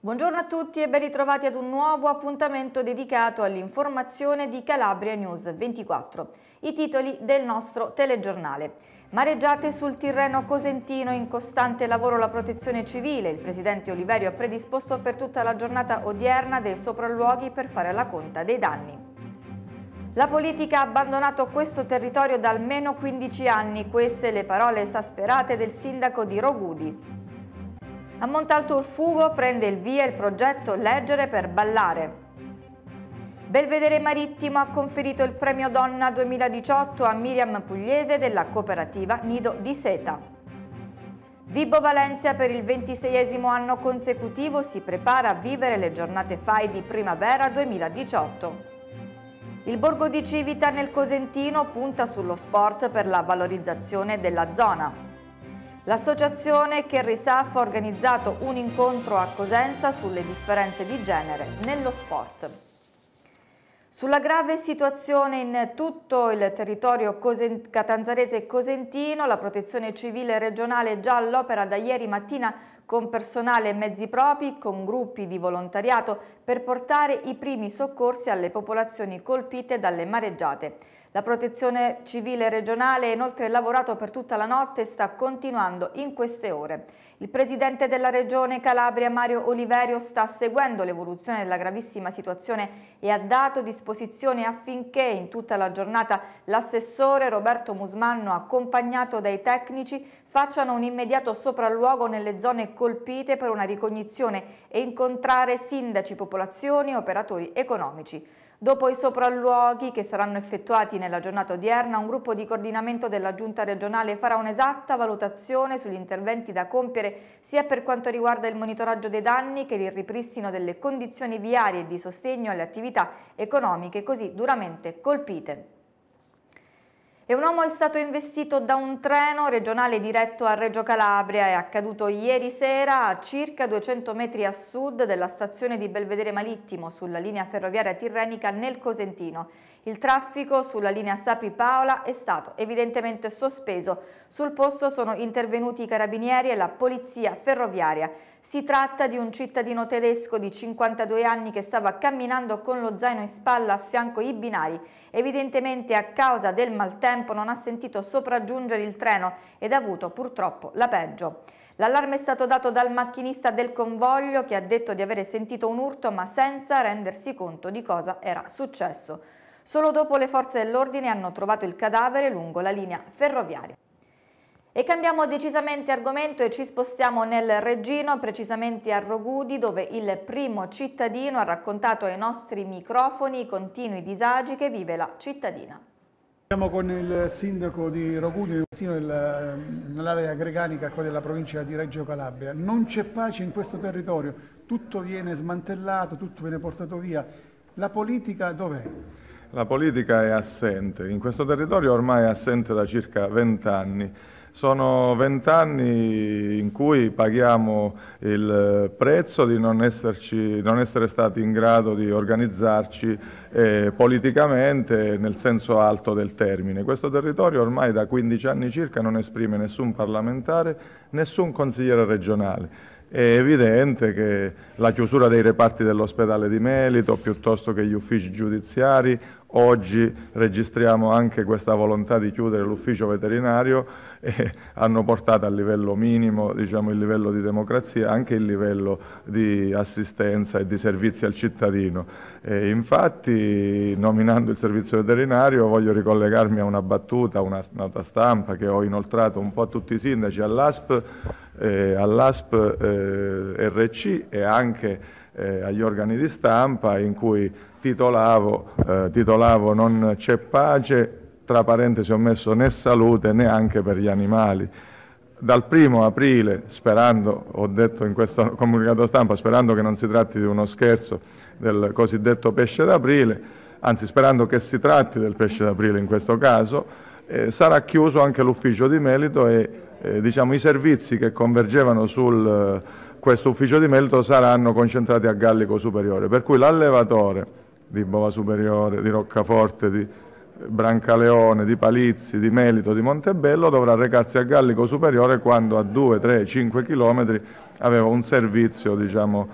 Buongiorno a tutti e ben ritrovati ad un nuovo appuntamento dedicato all'informazione di Calabria News 24, i titoli del nostro telegiornale. Mareggiate sul Tirreno Cosentino, in costante lavoro la protezione civile, il presidente Oliverio ha predisposto per tutta la giornata odierna dei sopralluoghi per fare la conta dei danni. La politica ha abbandonato questo territorio da almeno 15 anni, queste le parole esasperate del sindaco di Rogudi. A Montalto Urfugo prende il via il progetto Leggere per ballare. Belvedere Marittimo ha conferito il premio Donna 2018 a Miriam Pugliese della cooperativa Nido di Seta. Vibo Valencia per il 26 anno consecutivo si prepara a vivere le giornate FAI di primavera 2018. Il borgo di Civita nel Cosentino punta sullo sport per la valorizzazione della zona. L'associazione Kerry Saf ha organizzato un incontro a Cosenza sulle differenze di genere nello sport. Sulla grave situazione in tutto il territorio catanzarese e cosentino, la Protezione Civile regionale è già all'opera da ieri mattina con personale e mezzi propri, con gruppi di volontariato per portare i primi soccorsi alle popolazioni colpite dalle mareggiate. La protezione civile regionale ha inoltre lavorato per tutta la notte e sta continuando in queste ore. Il presidente della regione Calabria Mario Oliverio sta seguendo l'evoluzione della gravissima situazione e ha dato disposizione affinché in tutta la giornata l'assessore Roberto Musmanno accompagnato dai tecnici facciano un immediato sopralluogo nelle zone colpite per una ricognizione e incontrare sindaci, popolazioni e operatori economici. Dopo i sopralluoghi che saranno effettuati nella giornata odierna, un gruppo di coordinamento della Giunta regionale farà un'esatta valutazione sugli interventi da compiere sia per quanto riguarda il monitoraggio dei danni che il ripristino delle condizioni viarie di sostegno alle attività economiche così duramente colpite. E un uomo è stato investito da un treno regionale diretto a Reggio Calabria. È accaduto ieri sera a circa 200 metri a sud della stazione di Belvedere Malittimo sulla linea ferroviaria tirrenica nel Cosentino. Il traffico sulla linea Sapri Paola è stato evidentemente sospeso. Sul posto sono intervenuti i carabinieri e la polizia ferroviaria. Si tratta di un cittadino tedesco di 52 anni che stava camminando con lo zaino in spalla a fianco ai binari. Evidentemente a causa del maltempo non ha sentito sopraggiungere il treno ed ha avuto purtroppo la peggio. L'allarme è stato dato dal macchinista del convoglio che ha detto di avere sentito un urto ma senza rendersi conto di cosa era successo. Solo dopo le forze dell'ordine hanno trovato il cadavere lungo la linea ferroviaria. E cambiamo decisamente argomento e ci spostiamo nel Reggino, precisamente a Rogudi, dove il primo cittadino ha raccontato ai nostri microfoni i continui disagi che vive la cittadina. Siamo con il sindaco di Rogudi, ehm, nell'area greganica della provincia di Reggio Calabria. Non c'è pace in questo territorio, tutto viene smantellato, tutto viene portato via. La politica dov'è? La politica è assente, in questo territorio ormai è assente da circa vent'anni. Sono vent'anni in cui paghiamo il prezzo di non, esserci, non, essere stati in grado di organizzarci eh, politicamente nel senso alto del termine. Questo territorio ormai da 15 anni circa non esprime nessun parlamentare, nessun consigliere regionale. È evidente che la chiusura dei reparti dell'ospedale di Melito piuttosto che gli uffici giudiziari, oggi registriamo anche questa volontà di chiudere l'ufficio veterinario, eh, hanno portato al livello minimo diciamo, il livello di democrazia, anche il livello di assistenza e di servizi al cittadino. Eh, infatti, nominando il servizio veterinario, voglio ricollegarmi a una battuta, una nota stampa che ho inoltrato un po' a tutti i sindaci, all'ASP, eh, all'ASP eh, RC e anche eh, agli organi di stampa in cui titolavo, eh, titolavo Non c'è pace tra parentesi ho messo né salute né anche per gli animali. Dal primo aprile, sperando, ho detto in questo comunicato stampa, sperando che non si tratti di uno scherzo del cosiddetto pesce d'aprile, anzi sperando che si tratti del pesce d'aprile in questo caso, eh, sarà chiuso anche l'ufficio di Melito e eh, diciamo, i servizi che convergevano su eh, questo ufficio di Melito saranno concentrati a Gallico Superiore, per cui l'allevatore di Bova Superiore, di Roccaforte, di Brancaleone, di Palizzi, di Melito, di Montebello dovrà recarsi a Gallico Superiore quando a 2, 3, 5 km aveva un servizio diciamo,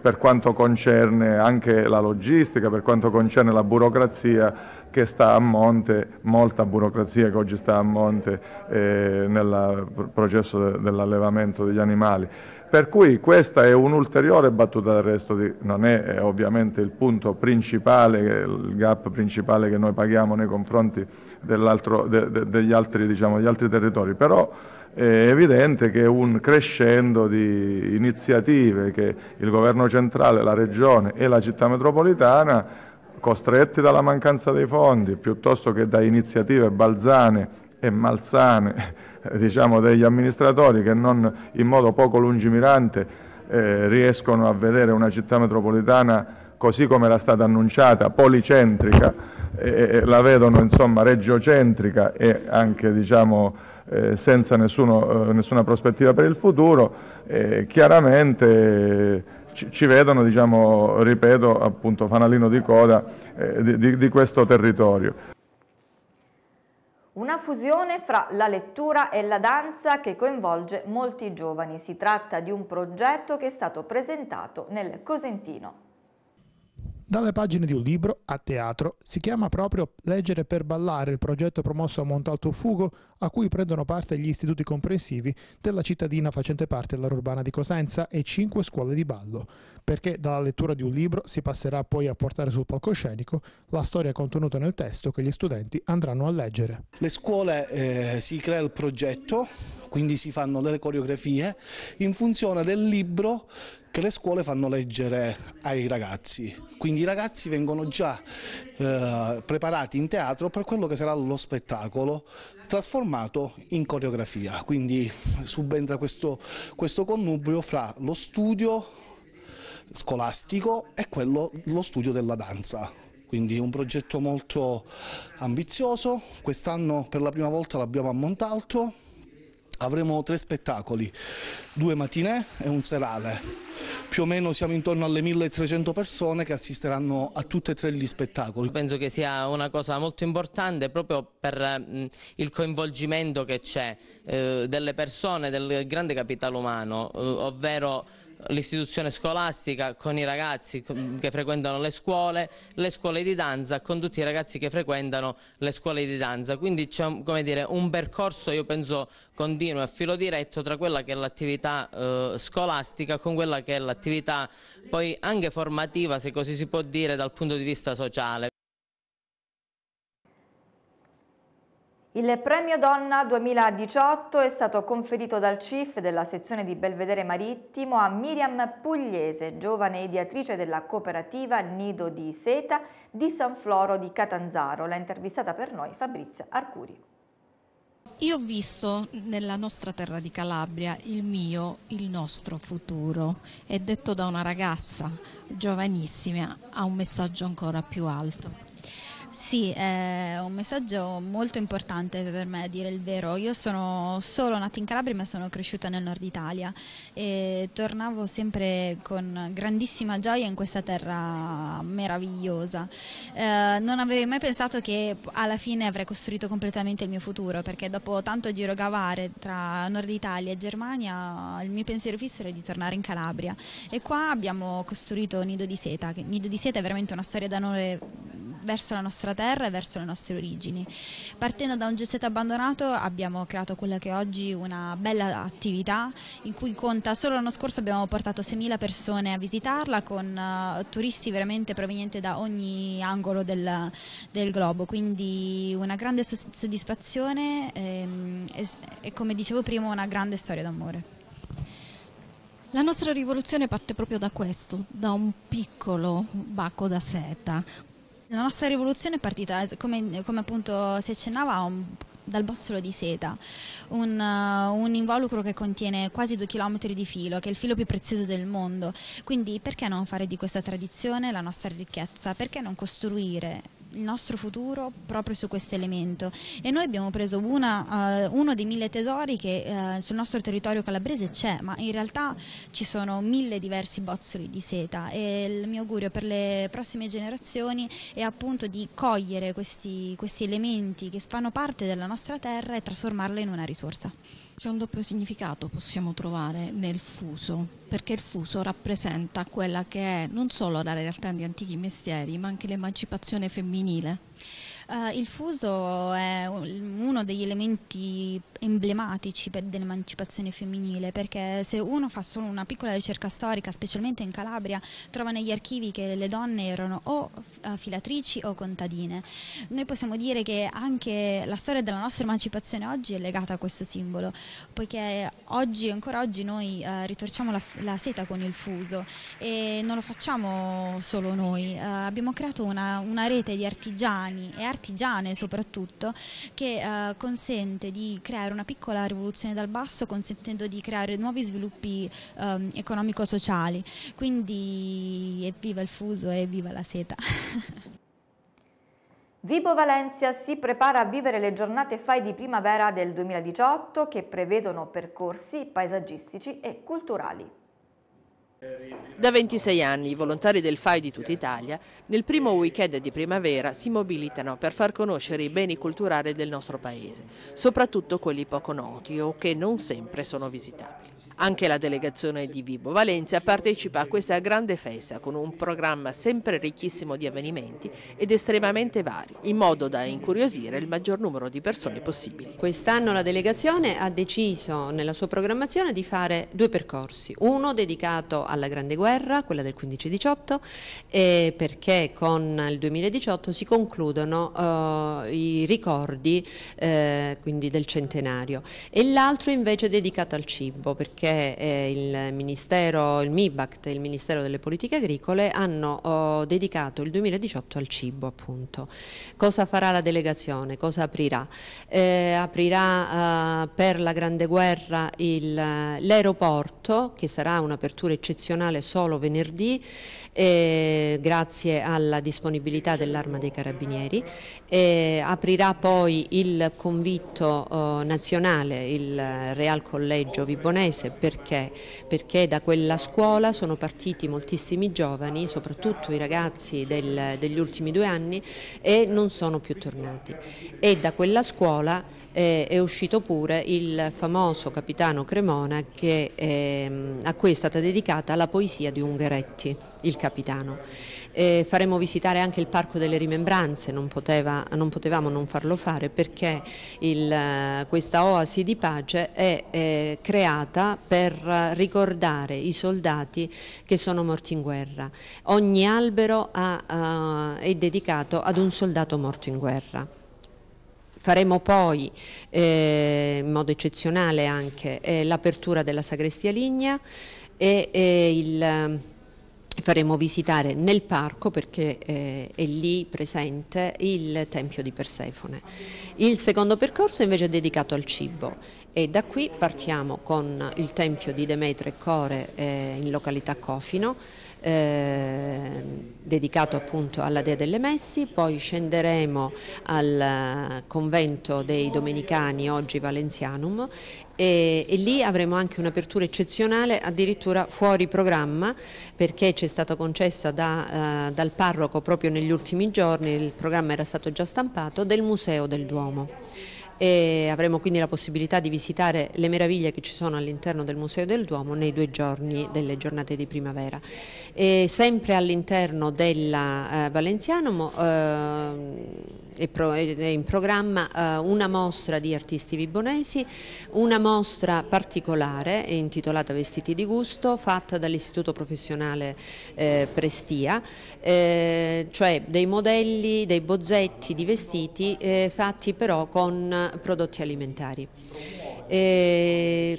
per quanto concerne anche la logistica, per quanto concerne la burocrazia che sta a monte, molta burocrazia che oggi sta a monte eh, nel processo dell'allevamento degli animali. Per cui questa è un'ulteriore battuta d'arresto, di... non è, ovviamente il punto principale, il gap principale che noi paghiamo nei confronti de, de, degli, altri, diciamo, degli altri territori, però è evidente che un crescendo di iniziative che il governo centrale, la regione e la città metropolitana costretti dalla mancanza dei fondi piuttosto che da iniziative balzane e malsane eh, diciamo, degli amministratori che non in modo poco lungimirante eh, riescono a vedere una città metropolitana così come era stata annunciata, policentrica, eh, la vedono insomma regiocentrica e anche diciamo, eh, senza nessuno, eh, nessuna prospettiva per il futuro, chiaramente eh, ci, ci, vedono, diciamo, ripeto, appunto fanalino di coda di, di, di questo territorio. Una fusione fra la lettura e la danza che coinvolge molti giovani. Si tratta di un progetto che è stato presentato nel Cosentino. Dalle pagine di un libro a teatro si chiama proprio Leggere per ballare il progetto promosso a Montalto Fugo a cui prendono parte gli istituti comprensivi della cittadina facente parte dell'area urbana di Cosenza e cinque scuole di ballo, perché dalla lettura di un libro si passerà poi a portare sul palcoscenico la storia contenuta nel testo che gli studenti andranno a leggere. Le scuole eh, si crea il progetto, quindi si fanno delle coreografie in funzione del libro che le scuole fanno leggere ai ragazzi. Quindi i ragazzi vengono già eh, preparati in teatro per quello che sarà lo spettacolo trasformato in coreografia, quindi subentra questo, questo connubio fra lo studio scolastico e quello, lo studio della danza. Quindi un progetto molto ambizioso, quest'anno per la prima volta l'abbiamo a Montalto, avremo tre spettacoli, due mattinee e un serale. Più o meno siamo intorno alle 1300 persone che assisteranno a tutti e tre gli spettacoli. Penso che sia una cosa molto importante proprio per il coinvolgimento che c'è eh, delle persone, del grande capitale umano, eh, ovvero l'istituzione scolastica con i ragazzi mm, che frequentano le scuole, le scuole di danza con tutti i ragazzi che frequentano le scuole di danza, quindi c'è un percorso io penso continuo e a filo diretto tra quella che è l'attività eh, scolastica con quella che è l'attività poi anche formativa se così si può dire dal punto di vista sociale. Il premio Donna 2018 è stato conferito dal CIF della sezione di Belvedere Marittimo a Miriam Pugliese, giovane ideatrice della cooperativa Nido di Seta di San Floro di Catanzaro. L'ha intervistata per noi Fabrizia Arcuri. Io ho visto nella nostra terra di Calabria il mio, il nostro futuro. È detto da una ragazza giovanissima, ha un messaggio ancora più alto. Sì, è un messaggio molto importante per me, a dire il vero. Io sono solo nata in Calabria ma sono cresciuta nel nord Italia e tornavo sempre con grandissima gioia in questa terra meravigliosa. Eh, non avevo mai pensato che alla fine avrei costruito completamente il mio futuro perché dopo tanto girogavare tra nord Italia e Germania il mio pensiero fisso era di tornare in Calabria e qua abbiamo costruito Nido di Seta. Nido di Seta è veramente una storia d'amore verso la nostra nostra terra e verso le nostre origini. Partendo da un gessetto abbandonato abbiamo creato quella che è oggi una bella attività in cui conta solo l'anno scorso abbiamo portato 6.000 persone a visitarla con uh, turisti veramente provenienti da ogni angolo del, del globo, quindi una grande soddisfazione ehm, e, e come dicevo prima una grande storia d'amore. La nostra rivoluzione parte proprio da questo, da un piccolo baco da seta, la nostra rivoluzione è partita, eh, come, come appunto si accennava, un, dal bozzolo di seta, un, uh, un, involucro che contiene quasi due chilometri di filo, che è il filo più prezioso del mondo. Quindi perché non fare di questa tradizione la nostra ricchezza? Perché non costruire il nostro futuro proprio su questo elemento e noi abbiamo preso una, uh, uno dei mille tesori che uh, sul nostro territorio calabrese c'è, ma in realtà ci sono mille diversi bozzoli di seta e il mio augurio per le prossime generazioni è appunto di cogliere questi, questi elementi che fanno parte della nostra terra e trasformarla in una risorsa. C'è un doppio significato possiamo trovare nel fuso, perché il fuso rappresenta quella che è non solo la realtà di antichi mestieri, ma anche l'emancipazione femminile. Uh, il fuso è uno degli elementi emblematici dell'emancipazione femminile, perché se uno fa solo una piccola ricerca storica, specialmente in Calabria, trova negli archivi che le donne erano o filatrici o contadine. Noi possiamo dire che anche la storia della nostra emancipazione oggi è legata a questo simbolo, poiché oggi, ancora oggi, noi eh, ritorciamo la, la, seta con il fuso e non lo facciamo solo noi, eh, abbiamo creato una, una, rete di artigiani e artigiane soprattutto che eh, consente di creare era una piccola rivoluzione dal basso consentendo di creare nuovi sviluppi um, economico-sociali. Quindi evviva il fuso e evviva la seta! Vibo Valencia si prepara a vivere le giornate FAI di primavera del 2018 che prevedono percorsi paesaggistici e culturali. Da 26 anni i volontari del FAI di tutta Italia nel primo weekend di primavera si mobilitano per far conoscere i beni culturali del nostro paese, soprattutto quelli poco noti o che non sempre sono visitabili. Anche la delegazione di Vibo Valencia partecipa a questa grande festa con un programma sempre ricchissimo di avvenimenti ed estremamente vari, in modo da incuriosire il maggior numero di persone possibili. Quest'anno la delegazione ha deciso nella sua programmazione di fare due percorsi, uno dedicato alla Grande Guerra, quella del 15-18, perché con il 2018 si concludono eh, i ricordi eh, quindi del centenario, e l'altro invece dedicato al cibo, perché che eh, il Ministero, il MIBACT e il Ministero delle Politiche Agricole hanno oh, dedicato il 2018 al cibo appunto. Cosa farà la delegazione? Cosa aprirà? Eh, aprirà eh, per la Grande Guerra l'aeroporto che sarà un'apertura eccezionale solo venerdì eh, grazie alla disponibilità dell'Arma dei Carabinieri. Eh, aprirà poi il convitto oh, nazionale, il Real Collegio Vibonese perché? Perché da quella scuola sono partiti moltissimi giovani, soprattutto i ragazzi del, degli ultimi due anni, e non sono più tornati. E da quella scuola eh, è uscito pure il famoso Capitano Cremona che, ehm, a cui è stata dedicata la poesia di Ungheretti, il Capitano. Eh, faremo visitare anche il Parco delle Rimembranze, non, poteva, non potevamo non farlo fare perché il, eh, questa oasi di pace è, è creata per ricordare i soldati che sono morti in guerra. Ogni albero ha, uh, è dedicato ad un soldato morto in guerra. Faremo poi eh, in modo eccezionale anche eh, l'apertura della sagrestia Ligna e, e eh, il ehm, faremo visitare nel parco perché eh, è lì presente il Tempio di Persefone. Il secondo percorso invece è dedicato al cibo e da qui partiamo con il Tempio di Demetre Core eh, in località Cofino Ehm, dedicato appunto alla Dea delle Messi, poi scenderemo al eh, convento dei Domenicani, oggi Valencianum, e, e, lì avremo anche un'apertura eccezionale addirittura fuori programma perché ci è stata concessa da, eh, dal parroco proprio negli ultimi giorni, il programma era stato già stampato, del Museo del Duomo e avremo quindi la possibilità di visitare le meraviglie che ci sono all'interno del Museo del Duomo nei due giorni delle giornate di primavera. E sempre all'interno della eh, Valenziano eh, è, pro, è, in programma eh, una mostra di artisti vibonesi, una mostra particolare intitolata Vestiti di gusto fatta dall'Istituto Professionale eh, Prestia, eh, cioè dei modelli, dei bozzetti di vestiti eh, fatti però con prodotti alimentari. E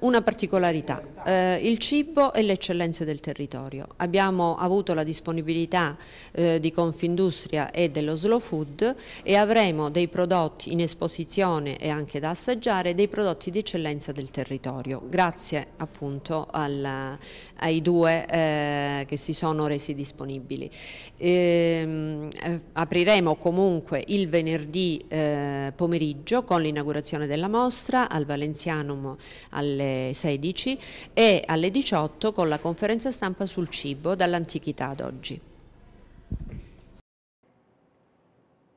una particolarità, eh, il cibo e le eccellenze del territorio. Abbiamo avuto la disponibilità eh, di Confindustria e dello Slow Food e avremo dei prodotti in esposizione e anche da assaggiare, dei prodotti di eccellenza del territorio, grazie appunto alla, ai due eh, che si sono resi disponibili. Ehm, eh, apriremo comunque il venerdì eh, pomeriggio con l'inaugurazione della mostra al Valenzianum alle 16 e alle 18 con la conferenza stampa sul cibo dall'antichità ad oggi.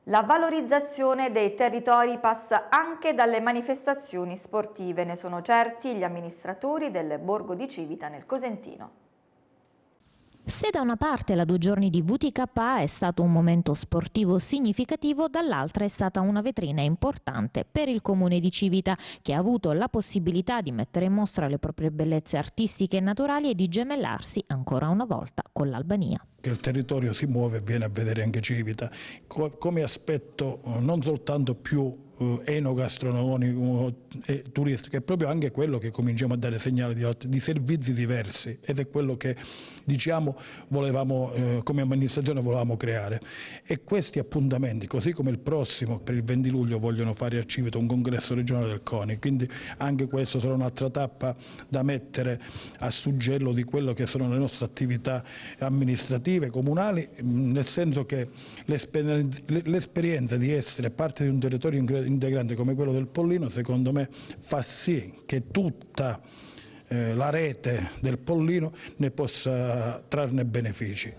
La valorizzazione dei territori passa anche dalle manifestazioni sportive, ne sono certi gli amministratori del Borgo di Civita nel Cosentino. Se da una parte la due giorni di VTK è stato un momento sportivo significativo, dall'altra è stata una vetrina importante per il comune di Civita, che ha avuto la possibilità di mettere in mostra le proprie bellezze artistiche e naturali e di gemellarsi ancora una volta con l'Albania che il territorio si muove e viene a vedere anche Civita, come aspetto eh, non soltanto più eh, enogastronomico e eh, turistico, è proprio anche quello che cominciamo a dare segnali di, di servizi diversi ed è quello che diciamo volevamo eh, come amministrazione volevamo creare e questi appuntamenti così come il prossimo per il 20 luglio vogliono fare a Civita un congresso regionale del CONI quindi anche questo sarà un'altra tappa da mettere a suggello di quello che sono le nostre attività amministrative amministrative comunali, mm, nel senso che l'esperienza di essere parte di un territorio integrante come quello del Pollino, secondo me, fa sì che tutta eh, la rete del Pollino ne possa trarne benefici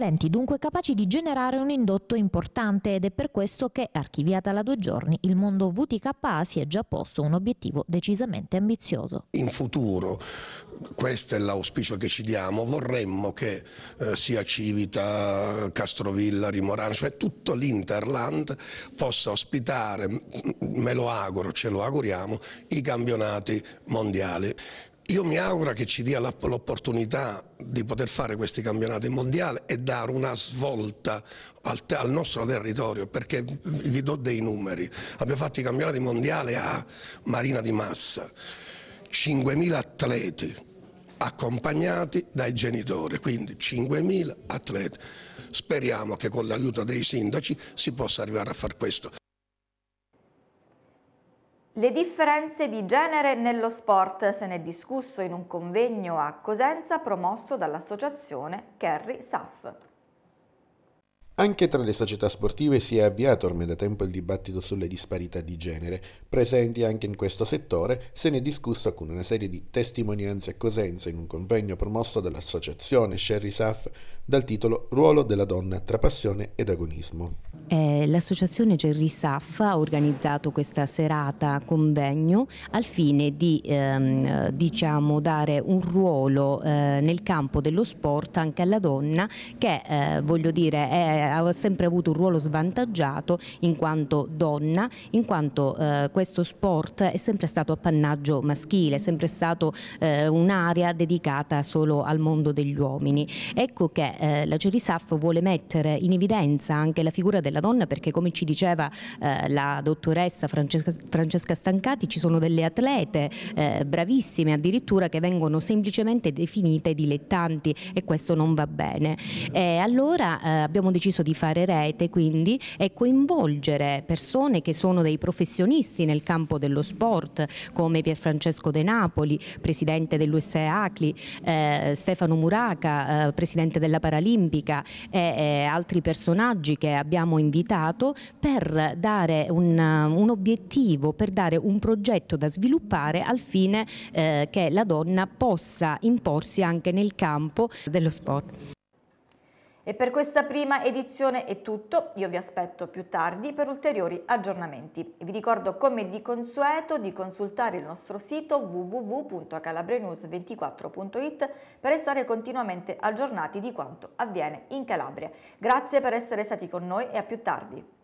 eventi dunque capaci di generare un indotto importante ed è per questo che, archiviata la due giorni, il mondo VTKA si è già posto un obiettivo decisamente ambizioso. In futuro, questo è l'auspicio che ci diamo, vorremmo che eh, sia Civita, Castrovilla, Rimorano, cioè tutto l'Interland possa ospitare, me lo auguro, ce lo auguriamo, i campionati mondiali. Io mi auguro che ci dia l'opportunità di poter fare questi campionati mondiali e dare una svolta al, al, nostro territorio, perché vi do dei numeri. Abbiamo fatto i campionati mondiali a Marina di Massa, 5.000 atleti accompagnati dai genitori, quindi 5.000 atleti. Speriamo che con l'aiuto dei sindaci si possa arrivare a fare questo. Le differenze di genere nello sport se ne è discusso in un convegno a Cosenza promosso dall'associazione Kerry SAF. Anche tra le società sportive si è avviato ormai da tempo il dibattito sulle disparità di genere. Presenti anche in questo settore, se ne è discusso con una serie di testimonianze a Cosenza in un convegno promosso dall'associazione Sherry Saf dal titolo Ruolo della donna tra passione ed agonismo. Eh, l'associazione Gerry Saff ha organizzato questa serata convegno al fine di ehm, diciamo, dare un ruolo eh, nel campo dello sport anche alla donna che eh, voglio dire è, ha sempre avuto un ruolo svantaggiato in quanto donna, in quanto eh, questo sport è sempre stato appannaggio maschile, è sempre stato eh, un'area dedicata solo al mondo degli uomini. Ecco che eh, la Cerisaf vuole mettere in evidenza anche la figura della donna perché come ci diceva eh, la dottoressa Francesca, Francesca, Stancati ci sono delle atlete eh, bravissime addirittura che vengono semplicemente definite dilettanti e questo non va bene. E allora eh, abbiamo deciso di fare rete quindi e coinvolgere persone che sono dei professionisti nel campo dello sport come Pierfrancesco De Napoli, presidente dell'USA ACLI, eh, Stefano Muraca, eh, presidente della Patria paralimpica e, e altri personaggi che abbiamo invitato per dare un, uh, un, obiettivo, per dare un progetto da sviluppare al fine eh, che la donna possa imporsi anche nel campo dello sport. E per questa prima edizione è tutto, io vi aspetto più tardi per ulteriori aggiornamenti. Vi ricordo come di consueto di consultare il nostro sito www.calabrenews24.it per restare continuamente aggiornati di quanto avviene in Calabria. Grazie per essere stati con noi e a più tardi.